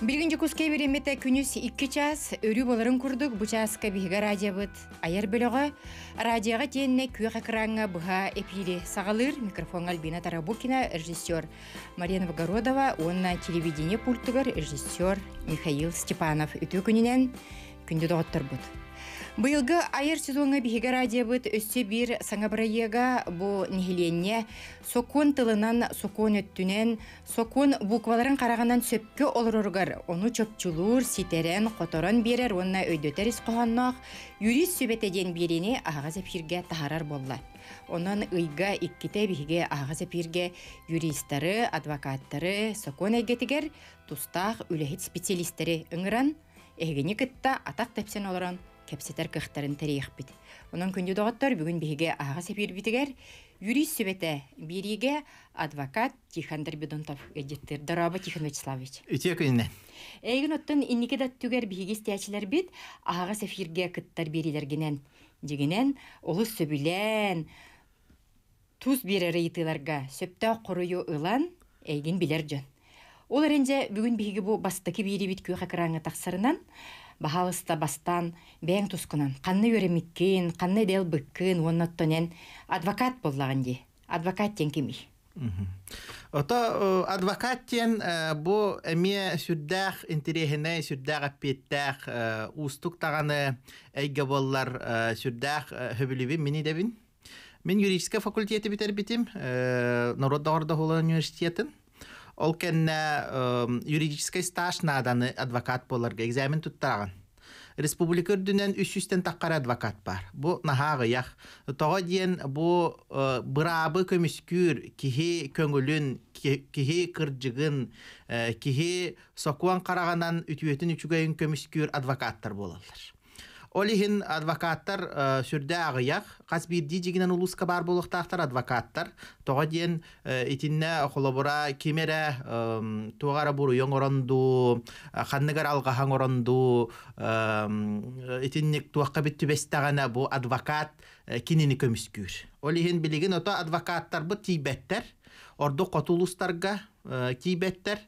Билгин жүкүскей береметі күніс 2 час өрі боларын күрдік бұчасқа бейгі радиобыт. Айар бөліға радиоға теніне кү экранға бұға эпири сағалыр. Микрофон Альбина Тарабукина, режиссер Марина Вогородова, онна телевидение пультығыр режиссер Михаил Степанов. Үті күнінен күнді доғыттыр бұд. Бұйылғы айыр сезонға бігігі радиобыт өссе бір саңабырайыға бұ негеленне сокон тылынан сокон өттінен, сокон букваларын қарағанан сөпкі олырырғар, оны чөпчүлөр ситерен, қоторын берер, онына өйдөтер ісқоғаннақ, юрист сөбетеден беріне ағаз әпірге тағарар болла. Онан ұйға иккіте бихиге агаз әпірге юристары, адвокаттары, сокон әйгетігер, тұстақ үлеһит специалисттери үңіран, эгени кітта атақ тәпсен олыран кепсетер кыхтарын тәрейх бит. Онан күнде доғаттар бүгін беге аға сәпер битігер, юрий сөбеті адвокат Тихандр Бедонтов әдеттер. Дараба Тихан Вячеславович. Үте күніне. Әйгін оттан иннеке даттүгер беге бит, аға сәферге кыттар берелергенен. Дегенен, олы сөбілен, туз берері етіларға сөпті куруйу ылан эйгин білер жөн. Ол әрінде бүгін беге бұл бастықы бері бит көйіқ ақыраңы бахавыста бастан бәң тускунан қанны өремиккин қанны дел быккин оннаттонен адвокат боллаған ди адвокат тен кими Ото э, адвокат тен э, бу эме сүрдәх интерехине сүрдәх аппеттәх э, устук таганы әйге боллар сүрдәх хөбүлүбү мини дебин. Мен юридический факультеты битер битим, Народного университетін ол кенне э, юридический стаж нааданы адвокат боларга экзамен туттараган республика үрдүнен үч үстен адвокат бар бу нахаагыях того диен бу э, быраабы көмүскүр кихи көңүлүн кихи кыржыгын э, кихи сокуан караганан үтүөтүн үчүгөйүн көмүскүр адвокаттар болалар олихин адвокаттар э, сүрдә агыяк, кас бирди дигенен улуска бар болықтақтар адвокаттар. Тога диен э, итинне кемере кимере тугара буру алға э, ханныгар алга хаңоронду, итинник туакка бит түбестәгәнә бу адвокат кинини көмискүр. олихин билеген ото адвокаттар бу орды орду котулустарга тибеттер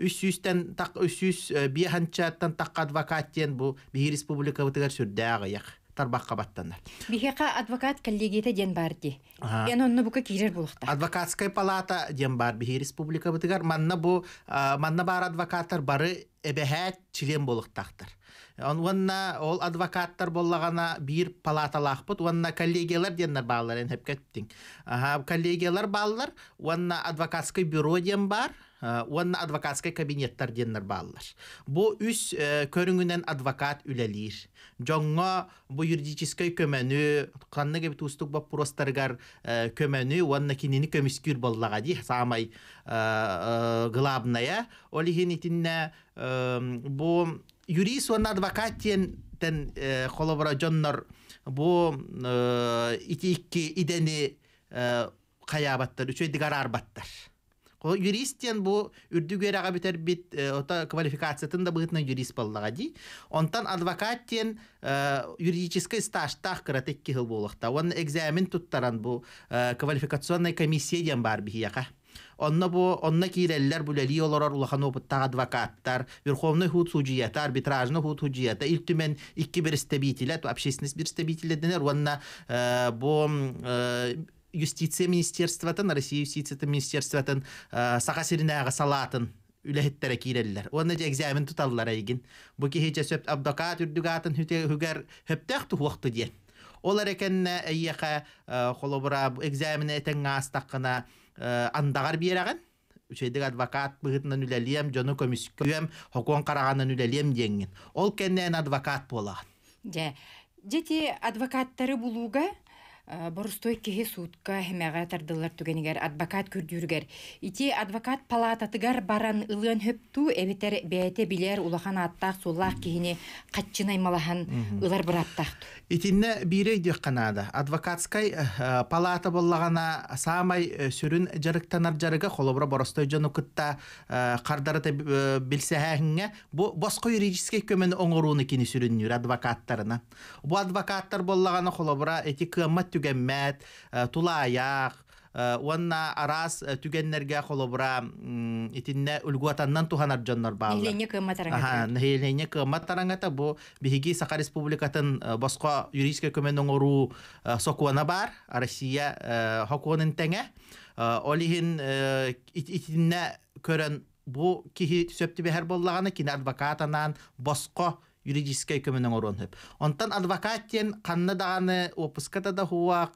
үсүстен так үсүс э, так адвокат адвокаттен бу би республика бытыгар сүрдәгыяк тарбакка баттанар бихека адвокат коллегиета ден бар ди. онны бука кирер булыкта. Адвокатская палата ден бар бихи республика бытыгар манна бу э, манна бар адвокаттар бары эбехәт член тақтар. Онна ол адвокаттар боллагана бир палаталах бут, онна коллегиялар деннер баалар эн эпкеттиң коллегиялар баллар, онна адвокатский бюро ден бар, уонна э, адвокатскай кабинеттар диэннер бааллар. Бу үс э, көрүңүнен адвокат үлелир. Жоңго бу юридической көмөнү, канны кебит боп вопростаргар э, көмөнү, уонна кинини көмүскүр боллага ди, самай главная, олихин итинне бу юрис уонна адвокат тен тен холобора жоннор бу ити икки идени каябаттар, үчөй баттар юристтен бу үрдү күөрага битербит ота квалификациятын да быытна юрист баллага ди онтан адвокаттен юридический стажтах кыратекки хыл болохта он экзамен туттаран бу квалификационная комиссия диэн бар бихияка онна бу онна киреллер бүлели олорор улахан опыттаг адвокаттар верховный худ судьята арбитражный худ судьята илтүмен икки бир истебителет общественность бир денер онна бу юстиция министерствотан россия юстицияты министерствотан э, саха аға салатын үлэһиттэрэ киирэллэр уонна же экзамен туталлар игин бу кихиче сөп абдокат үрдүгатын хүгэр хөптэх диэн олар экенне эйяха э, холобура экзамен этен астаккына э, андагар биэрэгэн үчейдик адвокат быгытынан үлэлиэм жону комиссиям хокуон караганан үлэлиэм диэңин ол кеннеэн адвокат буолаган же жети адвокаттары булууга борустой кеһе суутка хэмэҕэ тардылар түгенигер адвокат күрдүүргэр ити адвокат палататыгар баран ылыан хөптүү эбитер бээте билер улахан суллах суллаах киһини малахан ылар быраттаахту итинне бирей диэкканаада адвокатскай э, палата боллагана саамай э, сүрүн жарыктанар жарыга холобура боростой жонукытта э, кардарыта билсэһээхиңе бу боско юридический көмөн оңорууну кини сүрүннүр адвокаттарына бу адвокаттар боллагана холобура эти түгәммәт э, тула аяқ э, уанна арас э, түгеннерге холобра итинне үлгуатаннан туханар жоннор баалла. Нехилене кыматараңата. Нехилене бу бихиги сака Республикатын боско юридический көмөнөн ору сокуана бар, Россия хокуонун теңе. Олихин итинне көрөн бу кихи сөптү бехер боллаганы кин адвокатанан боско юридический көмөнөң орон хөп. Онтан адвокаттен қанны дағаны опуската э, да хуақ,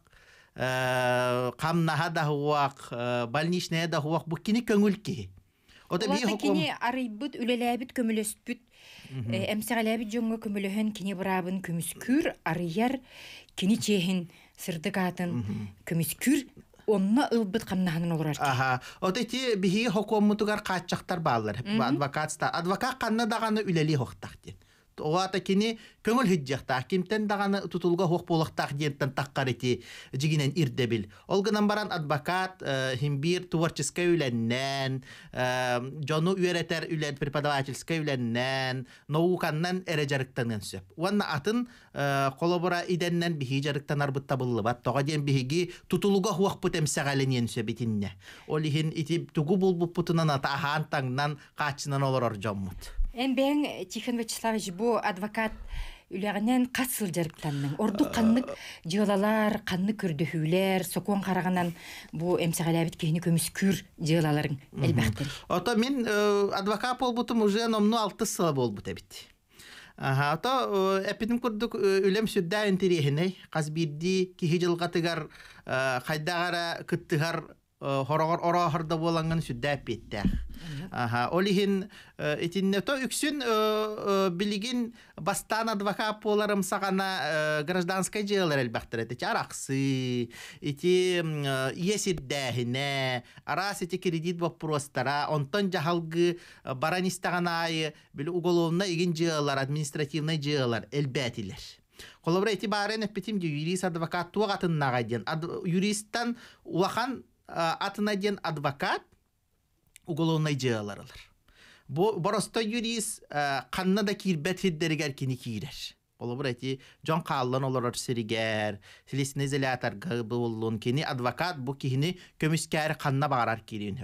қамнаға э, да хуақ, больничная да хуақ, бұл кені көңіл ки. Ота би хукум. Кені арыйбыт, үлелебит көмілөспіт, әмсәғаләбіт э, жөнгө көмілөһін, кені бұрабын көміскүр, арыяр, кені чехін, сырдық атын, көміскүр, онна ылбыт қаннаһанын олар аха ти эти бихи хокомутугар каатчактар баалар адвокатста адвокат канна даганы үлели хохтах ден оғата кини көңіл хиджақтақ кимтен дағаны тутулға хоқ болақтақ диеттен таққарити жигинен ирдебил олгынан баран адвокат э, химбир творческая үләннән э, жону үйретер үлән преподавательская үләннән науканнан эре жарыктанген сөп атын колобора э, иденнен бихи жарыктан арбытта буллыбат тоға ден бихиги тутулуга хуақ путем сәғаленен сөбитинне олихин ити тугу булбуппутунан ата ахан таңнан Эмбен э, Тихон Вячеславович бу адвокат үләгенен қасыл сыл орды Орду қаннык э, жиолалар, э, қанны көрдөһүләр, сокон қарағанан бу әбіт кейіні көміс күр жиолаларын әлбәқтір. Ота мен адвокат болбутым уже номну 6 сыл болбут әбит. Ага, ата әпидем күрдік үлем сүддә интересене, қазбирді кейі жылғатығар, қайдағара күттіғар Э, хорогор оро харда боланган сүддәп бетте. Аха, олиһин э, итинне то үксүн э, билигин бастан адвокат боларым сагана гражданская делалар элбахтыр эти чараксы, ити есиддәһине, арас ити кредит вопростара, онтон жахалгы баранистаганай, бил уголовна игин делалар, административный делалар элбәтилер. Колобра ити барен эппетим юрист адвокат туагатын нагайден. Юристтан улахан Э, атына ден адвокат уголовный делаларлар бу боросто юрис канна э, да кирбет хиддеригер кини кирер олобур эти жон кааллан олорор сиригер силисине изоляторга булун кини адвокат бу кихини қанна канна баарар кирин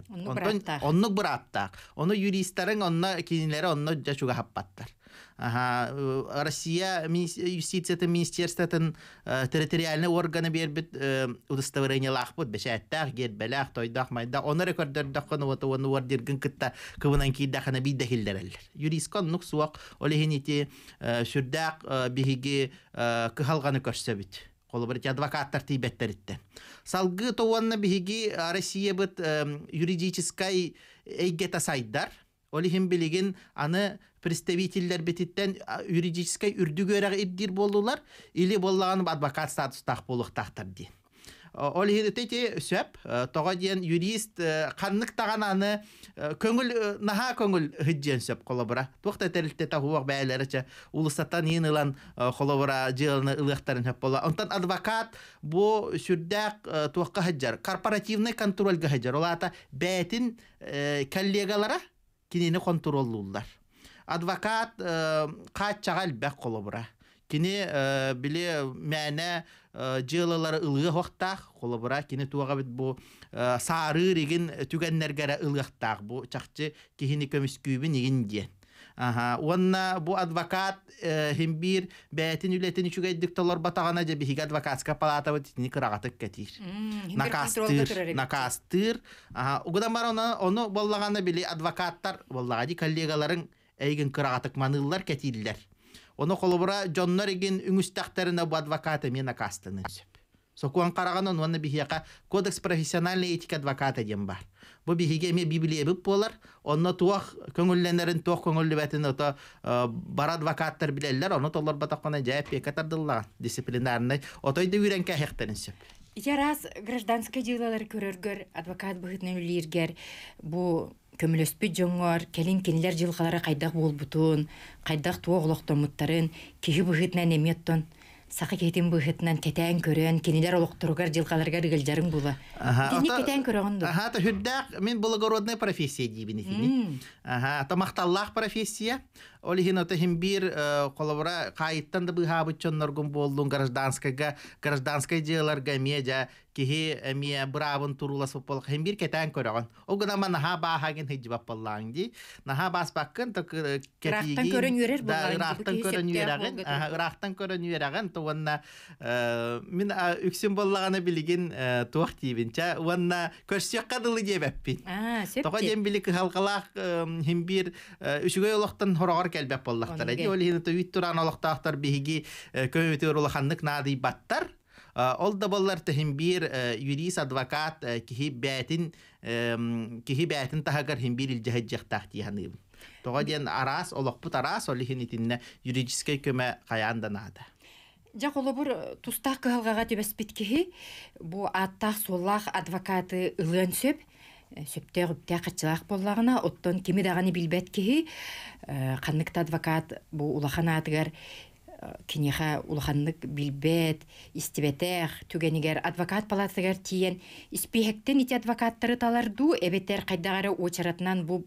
оннук быраттак Оны юристтерин онно кинилери онно жачуга хаппаттар Э, Россия юстициятын министерствотын э, территориальный органы бербит э, удостоверение лахпут бешәттәх гербеләх тойдах майда оны рекордердах кыны вот оны вар дирген кытта кыбынан кийдә хана бидә хилләрәлләр юрискан нук суак олехинити сүрдәк биһиги кыхалганы көрсә бит Колыбырыт адвокаттар тибеттер итте. Салгы тованна биһиги Россия бит юридическай эйгета сайдар. Олихин билигин аны представительдер бетиттен юридической үрдүгөрәк иддир болулар или боллаған адвокат статустах болуктахтар ди ол хиритети сөп э, диен юрист каннык э, тагананы э, көңүл наха көңүл хыджен сөп колобура тухта терилте тахуак ча ылан колобура жылыны сөп бола онтан адвокат бу сүрдәк туакка хыджар корпоративный контрольго хыджар олата бээтин коллегалара кинини контроллуулар адвокат қаатчаға э, қолы бұра Кені э, біле мәне жылылары э, ылыга хоқтақ бұра Кені туаға бит бұ сары реген түгәннәргәрә ылгақтақ бұ чақчы кихини көміскүйбі неген диен Ага, уанна бу адвокат химбир бәтин үлетин үчүгә диктолор батагана же биһиге адвокатска палата вот тини кырагатык кетир. Накастыр, накастыр. Ага, угдан бар оны оны боллаганы били адвокаттар боллага коллегаларың эйген кырагатык маныллар кәтиллер. Оны қолыбыра жоннор эгин үңүстактарына бу адвокаты мен акастыны. Сокуан караган он ванна бихияка кодекс профессиональной этика адвоката дем бар. Бу бихиге ме библия бип болар, онно туах көңүлленерин туах көңүллебетин ото э, бар адвокаттар билеллер, онно толлар батаккана жаап бекатардылла дисциплинарный. Отойды үйренке хектерин сөп. Ярас гражданское делалар көрөргөр, адвокат быхытна үлиргер, бу көмүлөспүт жоңор келин кинилер жылкалары қайдақ болбутун кайдах туо олоктомуттарын кихи быхытынан эмиоттон сақы кетин быхытынан тетен көрөн кинилер олоктургар жылкаларга рыгылжарың була дини кетен көрөгөн аха та хүддак мен благородная профессия дибин ага ата макталлах профессия Олихин атахимбир колобра кайттан да быхабыччоннор гум болдун гражданскага гражданская деларга медиа кихи эмия бравын турулас болпол химбир кетен көрөгөн. Огуна ман наха бахагин хиджибап боллаң ди. Наха бас баккын то кетиги. Рахтан көрөн үрөр боллаң. Рахтан көрөн үрөгөн. Рахтан көрөн үрөгөн то ванна мин үксүн боллаганы билигин туак тийбинче ванна көрсөк кадылы дебеппин. Тога дем билик халкалак химбир үшүгөй олоктан хорогор тохтар кэлбэп боллахтар эди ол хин үйт туран олохтаахтар биһиги э, көмөтүөр улаханнык наадый баттар э, ол да боллар тыһин биир э, юрист адвокат киһи бээтин киһи бээтин таһагар хин биир илдьэһэдьэхтаах тиһаныыбын тога диэн араас олохпут араас ол хин итинне юридический көмө каяан да наада Жақ олобур тустақ кыһалгаға төбәспит киһи бу аттах соллах адвокаты ылын сөп сөптө үптә качылак боллагына оттон кими даганы билбет кихи э, ханнык адвокат бу улахан атыгар э, кинеха улаханнык билбет истебетех түгенигер адвокат палатыгар тиен испихектен ити адвокаттары таларду эбетер кайдагара очаратынан бу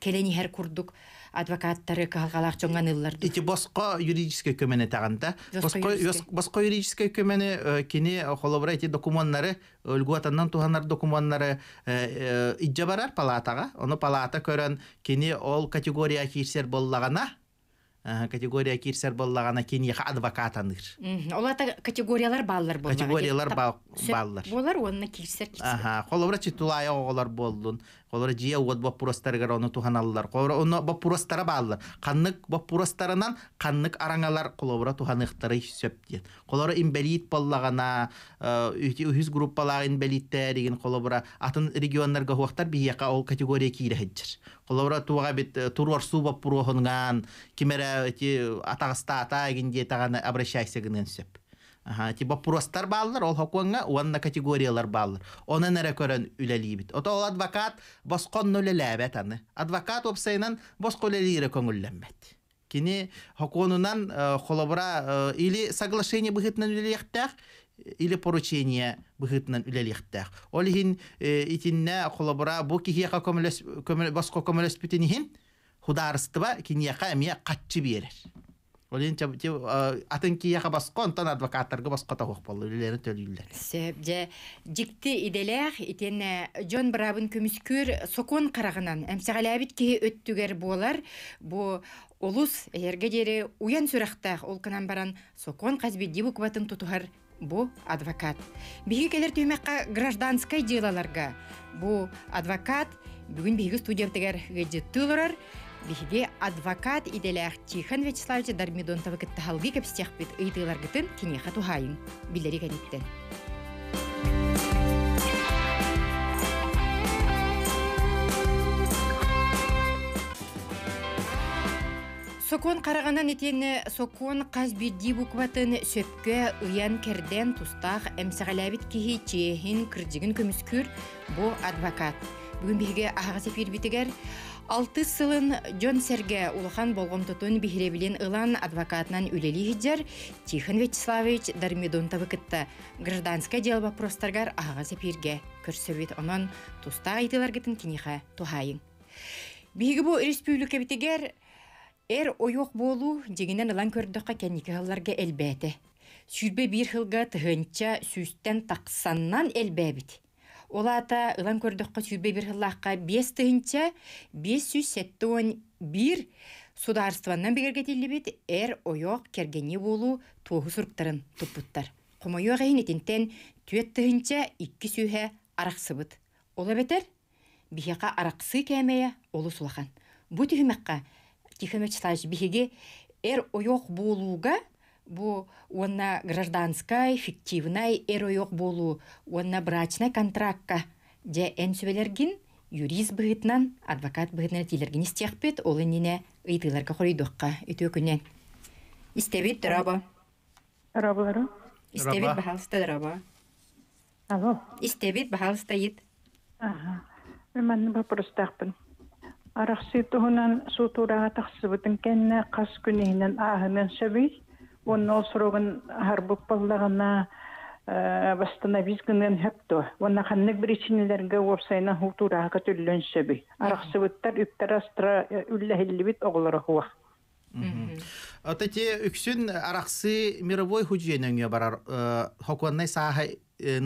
келенихер курдук адвокаттары калгалак жоңан ыллар ити боско юридический көмене таганда боско юридический көмене э, кини э, холобура ити документтары э, үлгү атандан туханар документтары барар палатага Оны палата көрөн кини ол категория кирсер боллагана Э, категория кирсер боллагана кенеха адвокатаныр. Олата категориялар баллар болмага. Категориялар баллар. Болар онна кирсер кирсер. Аха, холовра читулая оголар болдун. Холовра жия вот бапурастаргар оны туханаллар. Холовра оны бапурастара баллар. Каннык бапурастарынан каннык араңалар холовра туханыктары сөптен. Холовра имбелит боллагана, э, үз группалар имбелиттер деген холовра атын регионларга хуактар бияка ол категория кирехэджер. Олавра туға бит э, туруар суба пурохонган, кимера эти атагаста ата гинде тагана обращайся гынен сеп. Аха, ти бапурастар баллар, ол хоконга уанна категориялар баллар. Оны нәре көрән бит. Ота ол адвокат баскон нөлеләбәт аны. Адвокат опсайнан басколелире көңүлләнмәт. Кини хоконунан э, холобра э, или соглашение быхытнан үлелектәх, или поручение быхытнан үлелихтэх. Олихин э, итинне холобра бу кихияка көмөлөс баско көмөлөс битинихин хударыстыба кинияка эмия катчы берер. Олин те атын кияка баско онтан адвокаттарга баско тахох болду үлелерин төлүйлөр. Себде дикти иделех итене Джон Брабын көмүскүр сокон карагынан эмсегалабит ки өттүгер болар. Бу Олус, эгерге жери уян сүрахта ол баран сокон қазбе дебук батын тутухар бу адвокат биги келер түймекка гражданское делаларга бу адвокат бүгүн биги студентегер тылырар биге адвокат иделях тихон вячеславович дармидонтовы кытта халги кепстиахпит ыйтыыларгытын кинеха тухайын билери кениттен сокон караганан этени сокон казбирди букватын сөпке ұян керден тустах эмсегалебит кихи чеехин кырдьыгын көмүскүр бу адвокат бүгүн биһиге аһаҕа 6 алты сылын дьон серге улахан болгомтотун бихиребилин ылан адвокатынан үлелі хиджер тихон вячеславович дармидонтовы кытта гражданское дело вопростаргар аһаҕа сефирге көрсөбүт онон тустаах айтылар кытын киниха тухайын биһиги бу республика битигер Эр ойоқ болу дегенен ылан көрдіққа ғаларға әлбәді. Сүрбе бір хылға тұғынча сүйістен тақсаннан әлбәбіт. Олата ылан көрдіққа сүрбе бір ғылаққа 5 тұғынча, 571 сүй сәттіон бір сударстваннан әр ойоқ кергені болу тоғы сұрықтарын тұппыттар. Құмайу әйін етінтен түйет тұғынча 2 сүйе арақсыбыт. Ола бетер, бихеқа арақсы кәмея олы сұлақан. Бұ түйімекқа тихомеч саж биһиги эр ойох болууга бу уонна гражданская фиктивнай эр ойох болуу уонна брачный контрактка же эн сүбелергин юрист быгытынан адвокат быгытынан тилергин ол иннине ыйтыыларга хоройдуакка үтүө күнен истебит дораба дорабалары истебит бахалыста дораба алло истебит бахалыста ит ага мен вопрос арахситтугунан сутураатарсивутан кенна қаскунигинан ааһынан саби оннол сороган харбуппаллагана э, восстановительгынан хэпту онна ханнык бричинелерге уопсайна хутураака түллөн саби арахсивуттар үптарастра э, үллэхиллибит оголорохуа Атете үксүн арахсы мировой хуженеңе барар э,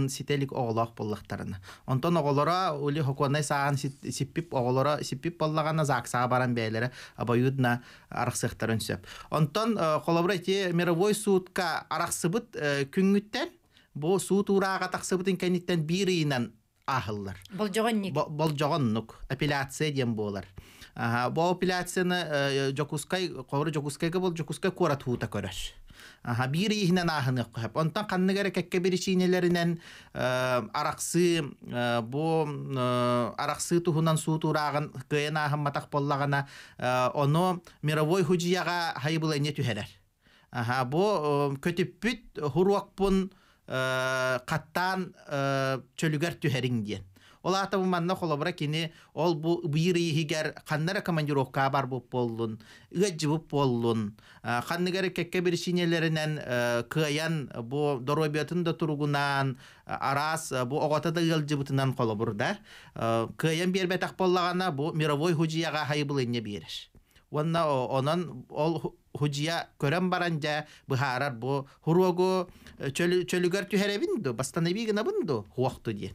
сителик оголоох боллахтарына онтон оголора ули хокуанай саан сиппип оголора сиппип боллагана зааксаа баран бээлере обоюдно арахсыхтар өнсөп онтон э, холобура ити мировой суутка арахсыбыт э, күңүттен бу суут урааға тахсыбытын бир ыйынан ахыллар болжогонник болжогоннук апелляция диэн буолар бу апелляцияны э, жокускай кобура жокускайга бол жокускай куора туута Аха бир иһинен аһынык Онтан канныгара кәккә беришинеләренән э, араксы э, бу э, араксы туһунан суу матақ боллағына, оны матак боллагана мировой хуҗияга хайбыл эне түһәләр. Аха бу көтүппүт хуруакпун каттан чөлүгәр түһәрин диен ол ата манна холобра кини ол бу бир игер каннара командировка бар бу боллун ыгыж э, бу боллун ханныгары кекке бир синелеринен кыян бу доробиятын да тургунан арас бу огота да э, ылжыбытынан холобурда кыян бербетак боллагана бу мировой хужияга хайбылынне береш. онна онон ол хужия көрөн баранжа быхаарар бу хуруогу э, чөлүгөр түһеребинду бастанабигинабынду хуохту диен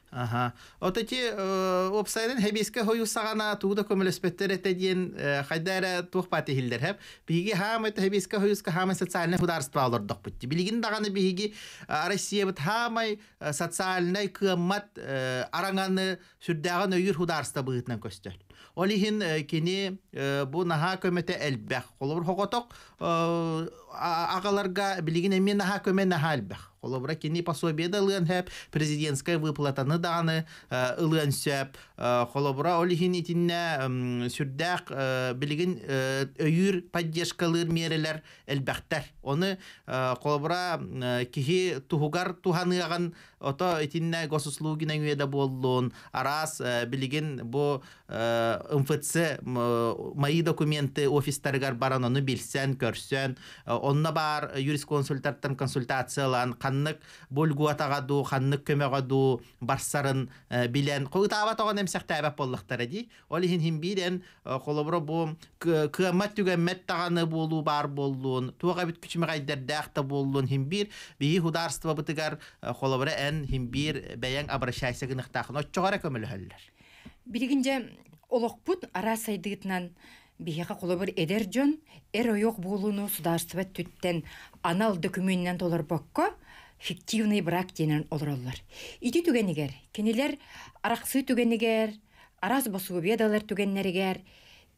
Аха. Отати обсайдын хебиске хою сагана тууда көмөлөспеттер эте диен хайдара тухпаты хилдер хеп. Биги хам эте хебиске хоюска хам социальный хударство алырдык битти. Билигин даганы биги Россия бит хамай социальный кыммат аранганы сүрдәгән өйүр хударста быытнан көстөр. Олихин кини бу наха көмөтө элбэх. Олур хоготок агаларга билигин эми наха көмө наха олабыра кенни пособиеда да хэп президентская выплатаны даны ылыан сөп холобура олихин итинне сүрдәк билигин өйүр поддержкалыр мерелер оны колобра э, э, кихи туһугар туханыаган ото итиннэ госуслугинэңуэда буоллуон араас э, билигин бу мфц мои документы офистарыгар баран ону билсен бар онна баар юрисконсультаттан консультациялан ханнык атаға ду ханнык көмөга ду барсарын билен кугутаава тогон эмсехтээбеп боллактара ди ол ихин химбирен колобро бу кыамат бар боллуун чүмәгә дәрдә хәтта булдын һим бер бии хударства бүтгәр э, холабара эн һим бер бәян абрашайсыгы ныкта чыгара көмөл хәлләр Биргәндә олоқ ара сайдыгытнан бии ха эдер җон эро юк булуны сударства төттән анал документнан толар бакка фиктивный брак дигән олралар Иди түгәнегәр кинеләр арақсы түгәнегәр арас басу бедалар түгәннәргә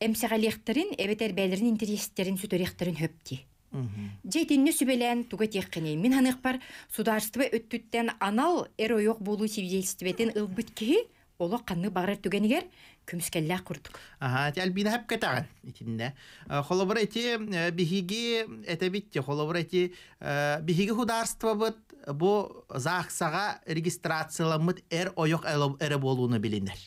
Эмсәгәлектерин, әбетәр бәйләрнең интересләрен сөтәрәктерин хөпти. Дейтінне сүбелен туга техкене. Мин ханык бар сударство өттүттен анал эройок болу свидетельстветін ылбыт ки оло канны бағрар түгенигер күмскеллә курдук. Ага, хап һәп кетәгән итендә. эти э, бихиги это битте эти э, бихиги хударство бу загсага регистрацияламыт эр ойок эре болууну билиндер.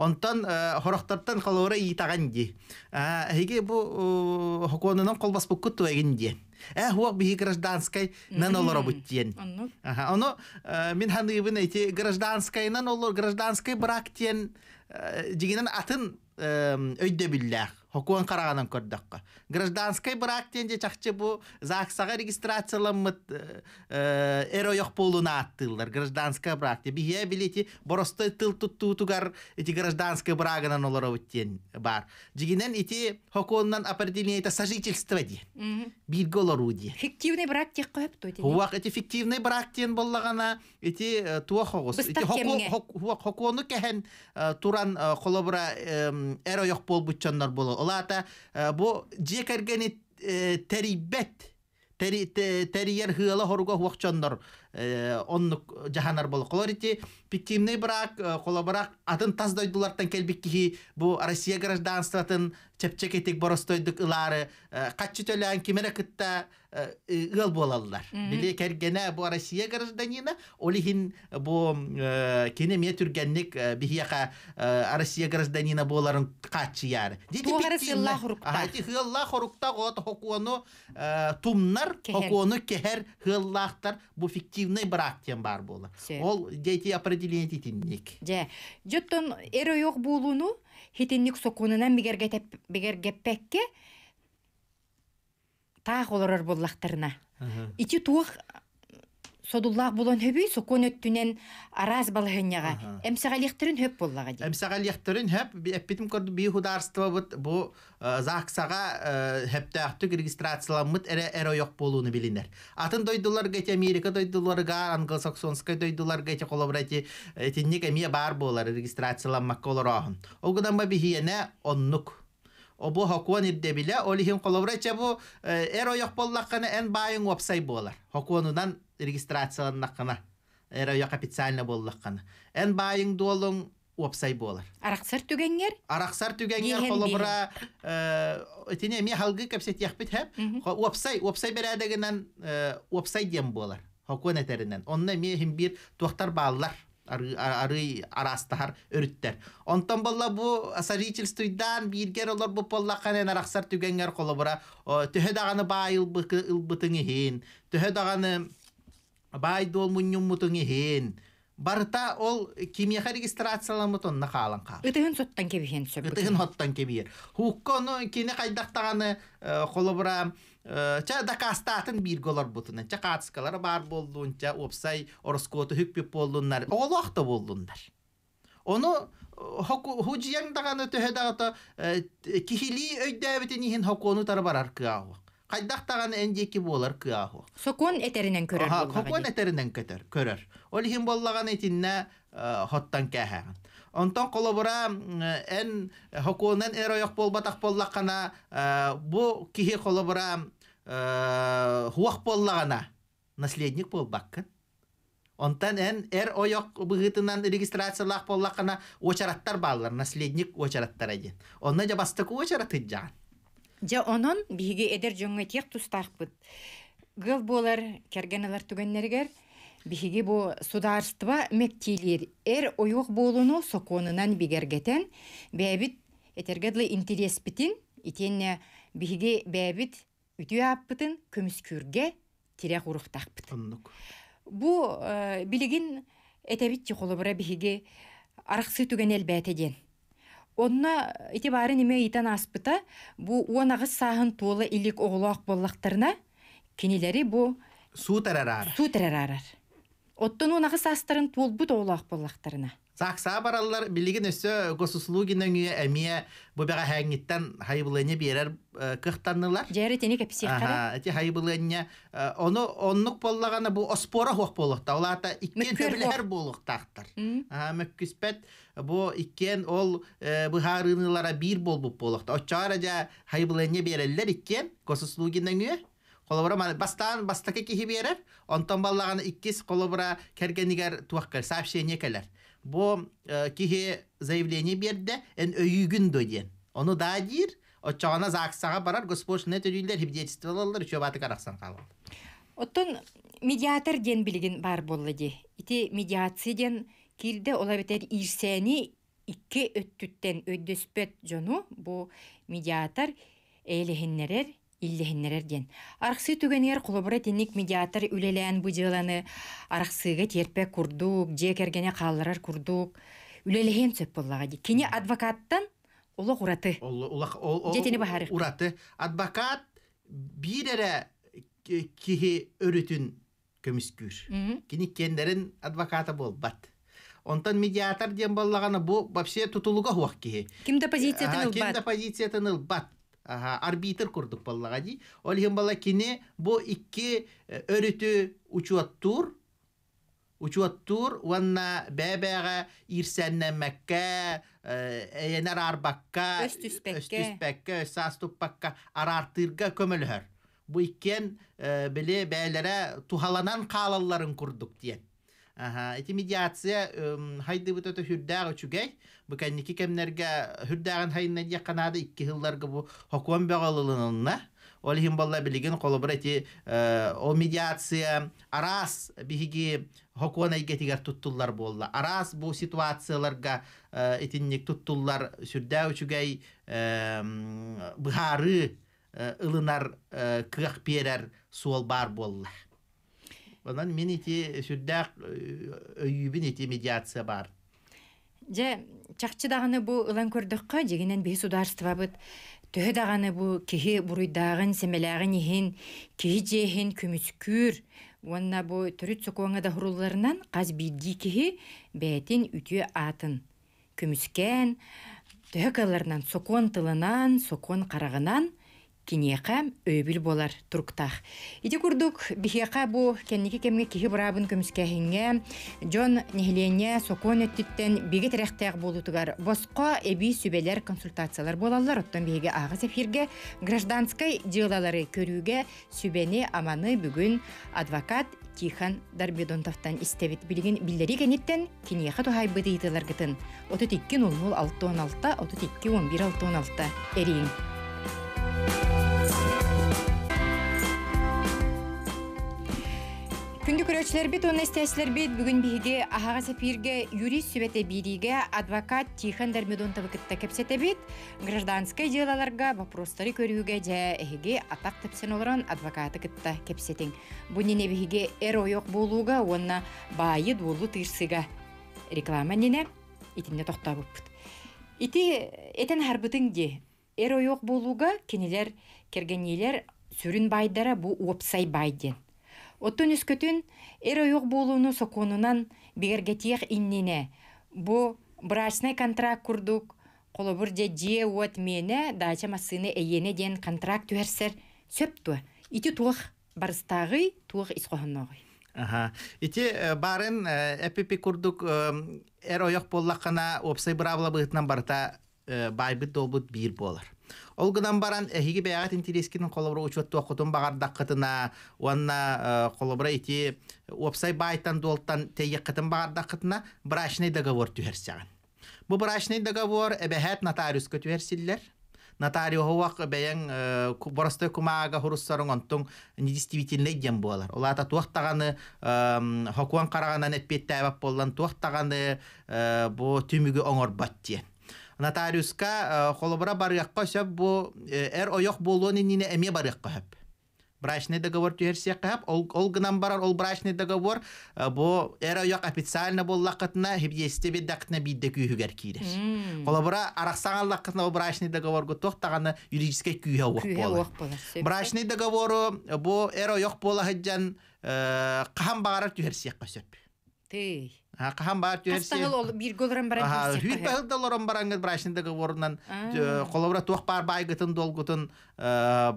Онтан э, хорохтартан халора итаган ди. Хиги бу хоконунан колбас букку туэгин ди. Э, э хуак бихи гражданской нан олора буттиен. Ага, оно э, мин ханыбын эти гражданской нан олор гражданской брак тиен дигинен атын өйдө биллях хокуан караганан көрдөккө гражданский брак тенже чакчы бу загсага регистрацияланмыт э, э, эроёк болуна аттылар гражданская брак те бие билети боростой тыл туттуутугар эти гражданская брагынан олоробуттен бар жигинен ити хокуаннан это сожительство ди бирге олору ди фиктивный брак тек коепто убак эти фиктивный брак тен боллагана эти туа хогус хокуону кехен туран э, холобура эроёк болбутчаннар боло олата бу жекергени терибет терияр Э, оннук жаһанар бол ити питтимный брак коло э, бырак атын таздойдулартан дойдулартан бу россия гражданстватын чепчек этик боростойдук ылары э, каччы төлөн кимере кытта ыл болаллар биле кергене бу россия гражданина олихин бу кене ме түргенник бихияка россия гражданина боларын каччы яры хыылла хорукта гот тумнар хокуону кехер хыллахтар бу фиктив активный брак тем бар була. Ол дети определение титинник. Же. Жоттон эре йок булуну хитинник сокунына бигерге тап бигерге пекке та холорор буллахтырна. Ити туах содуллах булон хөбүй сокон өттүнен араз балыһынняга эмсагалихтерин хөп буллага ди эмсагалихтерин хөп эппитим көрдү би хударство бут бу э, заксага э, хөптөктүк регистрацияланмыт эре эре жок болууну билинер атын дойдулар гэти америка дойдуларга англосаксонская дойдулар гэти колобрати этинник эмия бар болар регистрацияланмакка олорохун огуданба бихиене оннук обу хокуон ирдебиле олихин колобрача бу э, эре жок боллаккана эн байың опсай болар хокуонудан регистрацияланнақ қана э, райоқ официально боллақ қана ән байың долың уапсай болар арақсар түгеңер арақсар түгеңер холобра этине ме халгы кепсет яхпит хэп уапсай уапсай э, уапсай дем болар хокон этеринен онна ми хим бир туактар бааллар ары арастахар өрүттер онтон болла бу сожительствуйдан биргер олор бу поллаканен арақсар түгеңер холобра түһе даганы байыл ылбытыңы хин төһө даганы байдол муньюм барта иһин барыта ол кимияха на нахалан қа ытыгын соттан кебиен сөп ытыгын оттан кебиер хуккону кини кайдактаганы э, холобура э, ча дакастатын бирголор бутунан ча катыскалары бар болдун ча опсай ороскоту хүкпеп болдуннар олохта болдундар ону хужиян даганы төһө дагата э, кихили өйдәбитин ихин хокону тары Қайдақтаған әндекі болар кыаху. Сокон әтерінен көрер болған. Сокон әтерінен көрер. Ол хим боллаған етінне э, хоттан кәхәған. Онтон қолыбыра э, ән э, хокуынан әр ойық болбатақ боллаққана, бұ кихи қолыбыра хуақ боллағана наследник болбаққын. Онтан ән әр ойық бұғытынан регистрациялақ боллаққана очараттар балылар, наследник очараттар әден. Онна жабастық очараты жаған. Жа онон биһиги эдер жөңө тек тустакпыт. Гыл болар кергенелер түгеннергер биһиги бу сударства мектилер эр ойук болуну соконунан бигергетен бэбит этергедлы интерес битин итенне биһиги бэбит үтүү аппытын көмүскүрге тирек уруктакпыт. Бу э, билигин этебит чехолобра биге араксы түгенел элбэтеден онна ити бары неме итан аспыта бу уонагыс саһын толы илик оголоох боллактарына кинилери бу суу тарарар суу тарарарар оттон уонагы астарын туолбут оғылу боллактарына Сақса бараллар билигин өсі госуслугинен үйе әмия бөбеға хәңіттен хайбылыны берер э, кықтаннылар. Жәрі тені кәпсек Әте э, Оны бұл оспора хоқ болықта. Олата иккен төбілер болықтақтыр. Мәккіспәт бұл иккен ол э, бұхарынылара бір болып болықта. Отчағара жа хайбылыны берерлер иккен госуслугинен үйе. Қолыбыра маны бастан кихи берер. Онтан баллағаны сообщение кәлер. Бо кихе заявление берді, ән өйгін дөден. Оны да дейір, отчағана зақсаға барар, госпошына төрілдер, хибдетістілалар, үшөбаты қарақсан қалалды. Оттон медиатор ден билигин бар болды де. Ити медиация ден килде ола бетер ирсени икки өттүттен жону бу медиатор эйлехиннерер иллеһиннерер диен. Архсы түгенер кулубура тинник медиатор үлелән бұдыланы, архсыға терпе курдук, жекергене қалырар курдук, үлелеген сөп боллаға ди. Кене адвокаттан олық ураты. Жетені бахары. Ураты. Адвокат бір әрі кихи өрүтүн көміскүр. Кені адвокаты болбат. Онтан медиатор ден боллағаны бұл вообще тутулуга хуақ кихи. Кимді позициятын ылбат арбитр курдук баллага ди олихин бала кине бу икки э, өрүтү учуаттуур учуаттуур уанна бээбээге ирсэннэммэкке э, эйенер арбакка өстүспекке арартырга бу иккен э, биле бээлере тухаланан каалалларын курдук диет Ага, эти медиация хайды вот это хүрдәгә чүгәй, бу кәнники кемнәргә хүрдәгән хайынна дия канады 2 елларга бу хаком бәгалылынна. Ол хим балла билеген колыбыр эти о медиация арас биһиги хакуана игетигәр туттуллар булла. Арас бу ситуацияларга этинник туттуллар сүрдәгә чүгәй быхары ылынар кыгак берәр суал бар булла. Banan min iti sürdak öyübün iti медиация бар. Же чахчы даганы бу ылан көрдөккө жегенен бес ударства Төһө даганы бу кихи бұрыйдағын, семелягын ихин, кихи жехин күмүскүр. Уанна бу төрүт сокоңа да хурулларынан каз бидги кихи үтү атын. Күмүскен төһө қаларынан, сокон тылынан, сокон карагынан кинеқа өйбіл болар турктах. Иди курдук бихеқа бу кенники кемге кихи бурабын көміскәхінге жон Нехлене Сокон өттіттен беге терәқтәк болутугар. Босқа эби сүбелер консультациялар болалар. Оттан беге ағыз эфирге гражданской делалары көруге сүбене аманы бүгін адвокат Тихан Дарбидонтовтан истевит билген биллери кенеттен кинеха тухай быды итылар гытын. 32 32 11 616 эрин. Күнді көрөчілербет, оныстәсілербет бүгін бейде ағаға сәпірге юрист сөбеті бейдеге адвокат Тихан Дармедон табықытта кепсетебет, гражданскай делаларға вопростары көріуге жә әйге атақ тіпсен олыран адвокаты кітті кепсетен. нене бейге әр ойық болуға, онна байы долу тырсыға реклама нене итінде тоқтабып. Ити әтен харбытың де, әр ойық болуға кенелер, кергенелер сүрін байдара бұ опсай байден. Оттон үскөтүн эр ойық болуну соконунан бигергетиек иннине. Бу брачный контракт курдук, қолы же де уот мені, дача массыны эйене ден контракт түерсер сөпту. Ити туох барыстағы, туох исқоһонногой. Ага. Ити э, барын эпипи курдук эр ойоқ боллаққана опсай бравла быытынан барта э, байбыт долбут бир болар. Олгыдан баран эхиги бәягат э, интерескинин колобра учутту окутун багардаккытына, уанна э, колобра ити э, уапсай байтан дуолтан тейеккытын багардаккытына брачный договор түһерсяган. Бу брачный договор эбэхәт нотариуска түһерсиллер. Нотариуһуак бәйән боростой кумаага хуруссарың онтуң недействительный дем буалар. Улата туақтағаны хокуан караганан эппеттәбәп боллан туақтағаны бу түмүгү оңорбат диен нотариуска э, холобра барыяққа сөп әр э, ойоқ болуын нине әме барыяққа сөп брачный договор ол ол гынан барар ол брачный договор э, бу эра официально боллакытына хибьесте биддакытына бидде күйүгер киирер колобура араксаңаллакытына ол брачный договорго тохтаганы юридический уак брачный договору бу Хахан баар жүйерсе. Тастағыл ол бір голырын баран көрсек. Хүйт бағыл да лорын баран ғыз брашындығы орынан қолабыра туақ бар байгытын долгутын э,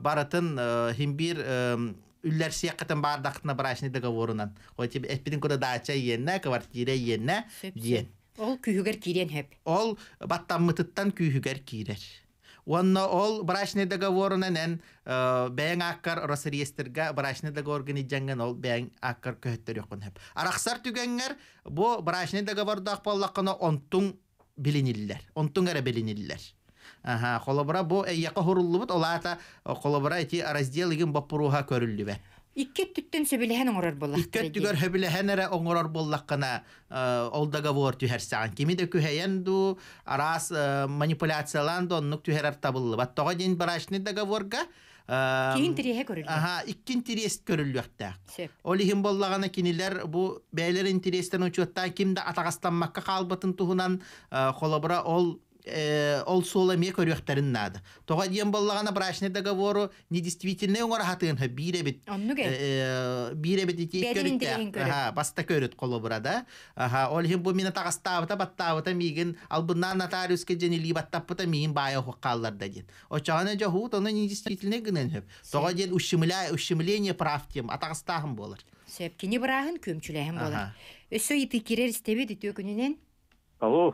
барытын химбир э, э, үлләр сияқытын бардақтына брашындығы орынан. Ой тип әтпедін көді дача енна, квартира енна, ен. Ол күйігер кирен хеп. Ол баттан баттаммытыттан күйігер кирер. Уонна э, ол брачный договорунанан бәң аққар Росреестрге брачный договоргын иджанған ол бәң аққар көттөр жоқын хэп. Арақсар түгәңгәр бу брачный договорда ақпаллаққына онтун билиниллер. Онтун әрі билиниллер. Аха, холобра бу әйяқы э, хуруллубут, олата холобра эти разделыгын баппуруға көрүллүбәт. Икке түттен сөбіліхен оңырар болақ. Икке түгер сөбіліхен әрі оңырар болақ қана э, олдаға бұр түйерсіған. Кемі де күхейен ду, арас э, манипуляциялан да оннық түйерар табылы. Баттоға дейін барашны договорға. Э, Кейін тірехе көрілді. Аха, иккін тірест көрілді өтті. Олихін болағана кенелер бұ бәйлер интерестен өчеттен кімді атағастанмаққа қалбатын тұғынан холобра ол ол э, сола ме көрүөхтәрин наады. Тоға диен боллағана брачный договору недействительный оңар хатын биребит. Э, биребит ити көрүт. Аха, баста көрүт коло бурада. Аха, ол хим бу мина тагастабыта баттабыта мигин албынна нотариуске жени либаттапыта мигин бая хуккаллар да дин. Очагана жахут оны недействительный гынен хөп. Тоға диен ущемление прав тем атагастахым болыр Сөпкени бырагын көмчүләһен болар. Өсө ити кирер истебит ити өкүнүнен. Алло.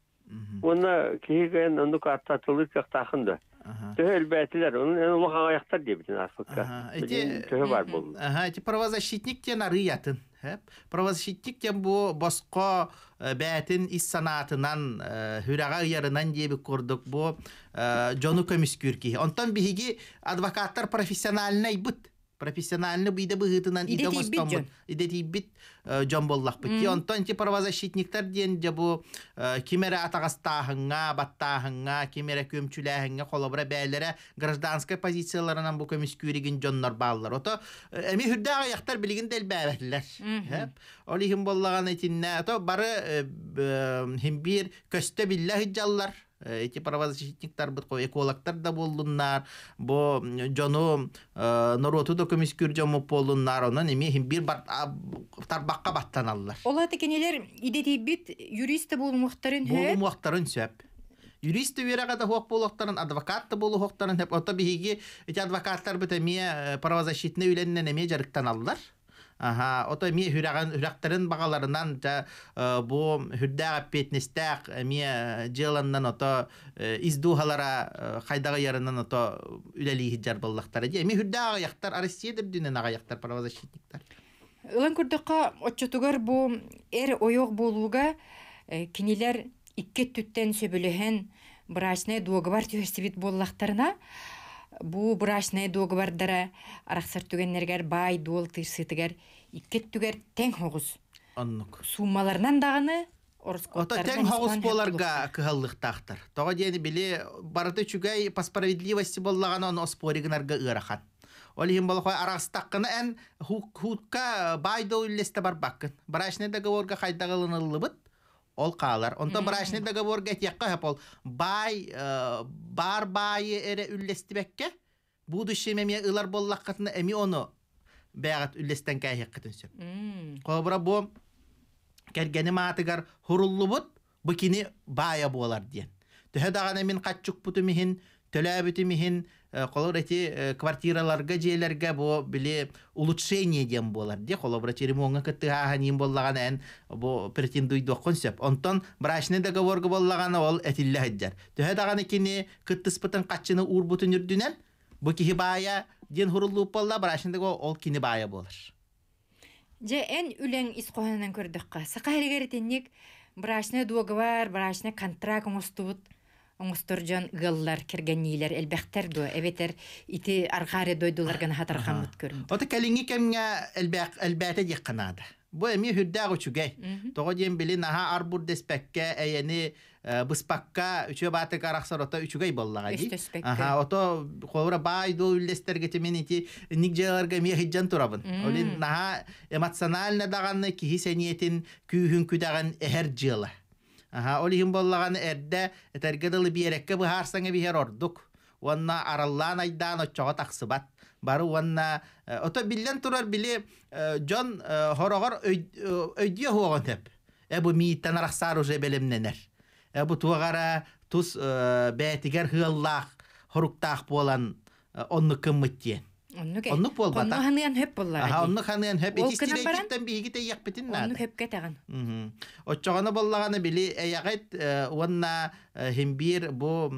оны киһиген онду катта тылы тахынды Төхөл бәтләр, онун эн улы аяктар дип дин асыкка. Эти бар э, бул. Аха, эти правозащитник тен ары ятын. Хэп. Правозащитник тен бу басқа э, бәтин ис санатынан э, хүрәгә ярынан деп күрдек бу жону көмискүрки. Онтан биһиги адвокаттар профессиональный бут профессионально бийде быһытынан иде мостомбут дети бит жон боллахпыт ти онтон ти правозащитниктер диэн жабу э, кимере атагастааһыҥҥа баттааһыҥҥа кимере көмчүлээһиҥҥа холобура бээлере гражданская позицияларынан бу көмүскүүригин жоннор бааллар ото э, эми хүрдээҕа яхтар билигин дэлбээбэтилер олихим боллаган этинне ото бары э, химбир көстө билла хыджаллар Э, эти ко экологтар да болуннар бо э, жону э, нороту да көмүскүр жому боллуннар анан эми бир тарбакка баттаналлар ола текенелер бит юрист болмуктарын болмуктарын сөп юристы верага да хок болохтарын адвокат да болу хоктарын деп ото биһиги эти адвокаттар бит эми правозащитный үйленнен эме жарыктан алдылар Аха, э, э, э, ото ми хүрәгән хүрәктәрен багаларынан та бу хүрдәгә петнестәк ми җыланнан ото издухалара кайдагы ярынан ото үләли хиҗар Ди ми хүрдәгә яктар Россия дип динен яктар правозащитниктар. Ылан күрдәккә отчетугар бу эр оёк булуга киниләр икке түттен сөбөлөһән брачный договор төһсибит буллактарына бу брачный бардыра, арахсар түгеннергер бай дуол тырсытыгер иккет түгер тең хогуз аннык суммаларынан даганы Ота тең хогуз боларга кыһаллык тахтар. Тога дени биле барыты чугай по справедливости боллаган он оспоригнарга ырахан. Олихим болохой арастаккына эн хукка байдо бар барбаккын. Брачный договорга хайдагылынылыбыт ол қалар. Онта брачный договор хап ол бай бар байы эре үллестібекке будущий меме ылар боллаққатына эми оны бәғат үллестен кәйеккетін сөп. Қобыра бұ кергені матыгар хұруллы бұт бұкини бая болар дейін. Түхе даған мен қатчық бұты төләбітімихин колор эти квартираларга жээлерге бо били улучшение дем болар де холобрачи ремонга кыттыаганин боллаган эн бо претендуйдоккон сөп онтон брашны договорга боллаганы ол этиллехиджар төһө даган экини кыттыспытын катчыны уурбутун үрдүнен бу кихи баая ден хурулууп болла ол кені бая болар же эн үлең искохонунан көрдөкка сака эригер тенник брашны договор брашны контракт оңостубут Умысторжон гыллар кергән ниләр, אלбэхтер дә, эветер, ите аргаре дөйдөләргән хатыр һәмт күрәм. Ота калеңге кемгә, אלбә әти э, ди Бу миһи дәрга чугай. Дөрөҗем беле нә ха арбур диспәккә, ә яни бу баты 3 батыга рахсарота 3 гәй буллага ди. Ә ота говора бай дөйдөләр кеч мен ити ник җаларга миһи җан турабыз. Ул нә эмоциональ даганны кисениетин, күю һүнкү даган әр җылы. Аха, ол әрді боллаган эрдэ этергедылы биэрекке быһаарсаңа биһер ордук. Уонна араллаан айдаан оччоҕо тахсыбат. Бары уанна... ото билен турар били жон хороғор өйдүө хуогон теп. Эбу мииттан арахсаар уже белемненер. Эбу туғара тус бээтигер хыаллаах болан болан онны мүттен. Оннук бол бата. Оннук ханыган хеп боллар. Аха, оннук ханыган хеп. Итистиле киттен биги те як битин на. Оннук хеп кетаган. Мм. Отчогана боллаганы били ягайт уанна химбир бу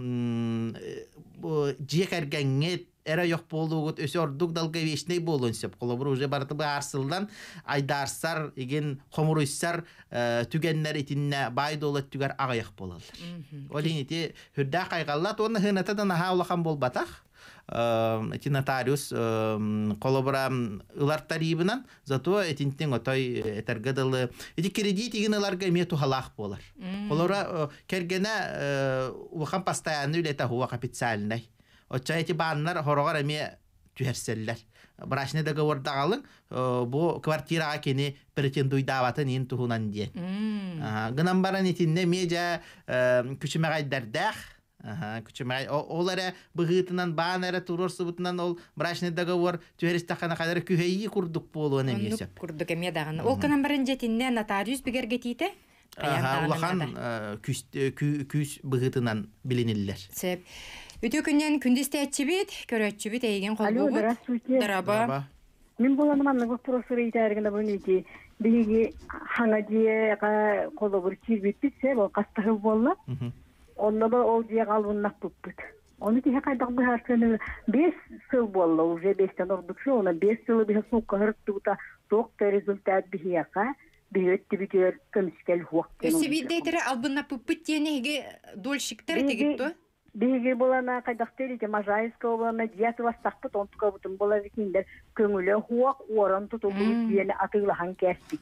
бу жекергенге эре жок болуугут өсөрдүк далга вешней болун сеп. Колобур уже барты бы арсылдан айдарсар иген хомуруйсар түгеннер итинне бай долат түгер агаяк болалар. Олинити хүрдә кайгаллат онны хынатадан аха улахан болбатах. Э, эти нотариус э, колобра тарибынан зато этинтин отой этергедылы эти кредит игин ыларга мету халах болар колора э, кергене ухан постоянно үлете хуа капитальный отча эти баннар хорогар эме түһерселлер брачный договордагалың бу квартирага кини претендуйдабатын ин тухунан диен гынан баран итинне медиа күчүмегайдардах күчүмай ол эре быгытынан баан эре турор сыбытынан ол брачный договор түһеристахана кадары күһэйи курдук болуон эмиесеп курдук эме дагы ол кынан баран жетинне нотариус бигергетиите улахан э, э, күс быгытынан билинилер сеп үтү күннен күндүстеэтчибит көрөтчүбит эйген колбугут здравствуйте дараба мен боланым анны вопросу туросура бул бунити биги хаңа диэга колобур кирбитпит сеп ол кастыгыл болла Оллоба ол жег алуыннак буппут. ону тихе кайдак бу бес 5 сыл болла уже 5 ордук шо бес 5 сылы бихе сукка хырттута токта результат бихияка бүйөттү бүтөр кымскел хуак. Өсебилдейтер албынна буппут тенеге дольщиктер тегитту. Беге болана кайдактер ите Можайска болана дият вастакпыт онтука бутун бола викиндер көңүлө хуак орон туту бу диени атыгылахан кәстик